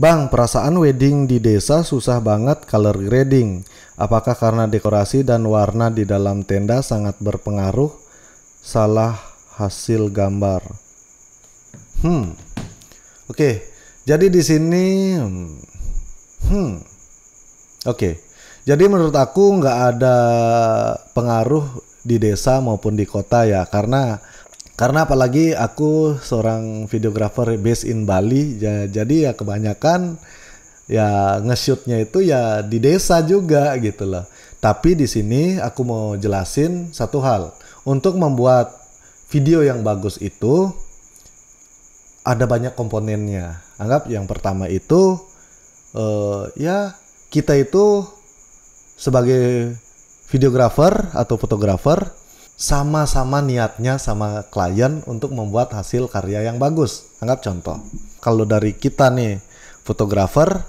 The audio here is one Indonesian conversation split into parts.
Bang, perasaan wedding di desa susah banget color grading. Apakah karena dekorasi dan warna di dalam tenda sangat berpengaruh? Salah hasil gambar. Hmm. Oke. Okay. Jadi di sini hmm. Oke. Okay. Jadi menurut aku nggak ada pengaruh di desa maupun di kota ya karena karena apalagi aku seorang videografer based in Bali, ya, jadi ya kebanyakan ya nge itu ya di desa juga gitu loh. Tapi di sini aku mau jelasin satu hal. Untuk membuat video yang bagus itu ada banyak komponennya. Anggap yang pertama itu uh, ya kita itu sebagai videografer atau fotografer sama-sama niatnya sama klien untuk membuat hasil karya yang bagus. Anggap contoh, kalau dari kita nih fotografer,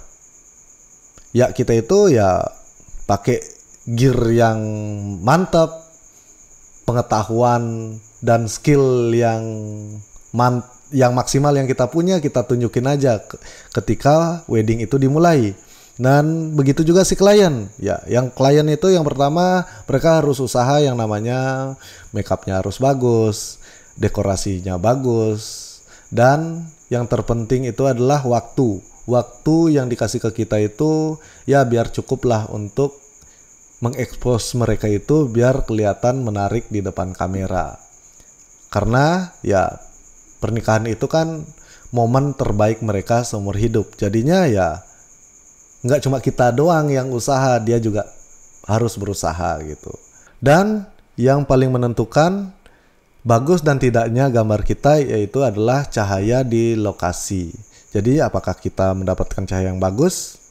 ya kita itu ya pakai gear yang mantap, pengetahuan dan skill yang man yang maksimal yang kita punya kita tunjukin aja ketika wedding itu dimulai dan begitu juga si klien. Ya, yang klien itu yang pertama mereka harus usaha yang namanya makeupnya harus bagus, dekorasinya bagus, dan yang terpenting itu adalah waktu. Waktu yang dikasih ke kita itu ya biar cukuplah untuk mengekspos mereka itu biar kelihatan menarik di depan kamera. Karena ya pernikahan itu kan momen terbaik mereka seumur hidup. Jadinya ya nggak cuma kita doang yang usaha, dia juga harus berusaha gitu. Dan yang paling menentukan bagus dan tidaknya gambar kita yaitu adalah cahaya di lokasi. Jadi apakah kita mendapatkan cahaya yang bagus